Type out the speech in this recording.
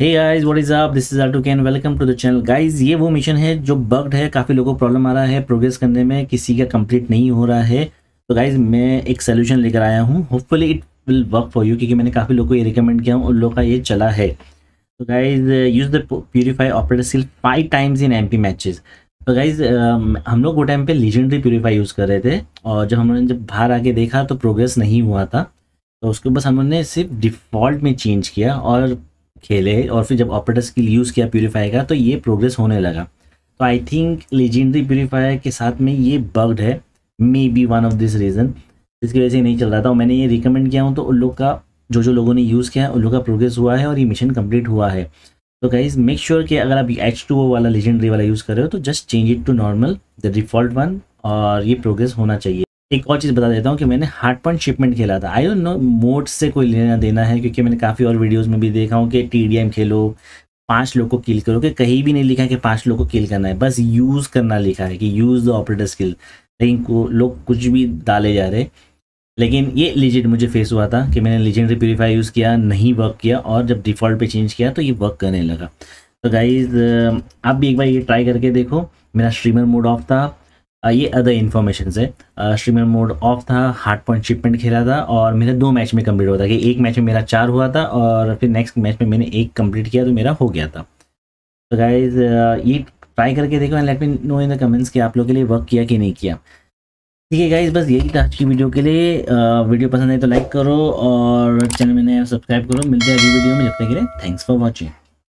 hey guys what is up this is two can welcome to the channel guys ये वो mission है जो bugged है काफ़ी लोगों को प्रॉब्लम आ रहा है प्रोग्रेस करने में किसी का कंप्लीट नहीं हो रहा है तो गाइज मैं एक सोल्यूशन लेकर आया हूँ hopefully it will work for you क्योंकि मैंने काफ़ी लोगों को ये रिकमेंड किया उन लोगों का ये चला है तो guys use the purify operator skill five times in M P matches तो गाइज um, हम लोग वो टाइम पे लीजेंडरी प्योरीफाई यूज़ कर रहे थे और जब हमने जब बाहर आके देखा तो प्रोग्रेस नहीं हुआ था तो उसको बस हमने सिर्फ डिफ़ॉल्ट में चेंज किया और खेले और फिर जब ऑपरेटर स्किल यूज़ किया प्योरीफाई का तो ये प्रोग्रेस होने लगा तो आई थिंक लेजेंडरी प्योरीफायर के साथ में ये बग्ड है maybe one of this reason जिसकी वजह से नहीं चल रहा था मैंने ये रिकमेंड किया हूँ तो उन लोग का जो जो लोगों ने यूज़ किया है उन लोग का प्रोग्रेस हुआ है और ये मिशन कम्प्लीट हुआ है तो गाइज मेक श्योर कि अगर आप एच टू वाला लेजेंडरी वाला यूज़ कर रहे हो तो just change it to normal the default one और ये प्रोग्रेस होना चाहिए एक और चीज़ बता देता हूँ कि मैंने हार्ट पॉइंट शिपमेंट खेला था आई डोंट नो मोड से कोई लेना देना है क्योंकि मैंने काफ़ी और वीडियोस में भी देखा हूँ कि टी खेलो पांच लोग को किल करो कि कहीं भी नहीं लिखा है कि पांच लोग को किल करना है बस यूज़ करना लिखा है कि यूज़ द ऑपरेटर स्किल लेकिन लोग कुछ भी डाले जा रहे लेकिन ये लिजेंड मुझे फेस हुआ था कि मैंने लिजेंडरी प्योरीफायर यूज़ किया नहीं वर्क किया और जब डिफ़ॉल्ट पे चेंज किया तो ये वर्क करने लगा तो गाइज आप भी एक बार ये ट्राई करके देखो मेरा स्ट्रीमर मोड ऑफ था ये अदर इन्फॉर्मेशन है स्ट्रीमर मोड ऑफ था हार्ड पॉइंट शिपमेंट खेला था और मेरा दो मैच में कंप्लीट हुआ था कि एक मैच में मेरा चार हुआ था और फिर नेक्स्ट मैच में मैंने एक कंप्लीट किया तो मेरा हो गया था तो गाइज ये ट्राई करके देखो and let me know in the comments कि आप लोग के लिए वर्क किया कि नहीं किया ठीक है गाइज बस यही था आज की वीडियो के लिए आ, वीडियो पसंद आए तो लाइक करो और चैनल में नया सब्सक्राइब करो मिलते हैं अगली वीडियो में जब तक के लिए थैंक्स फॉर वॉचिंग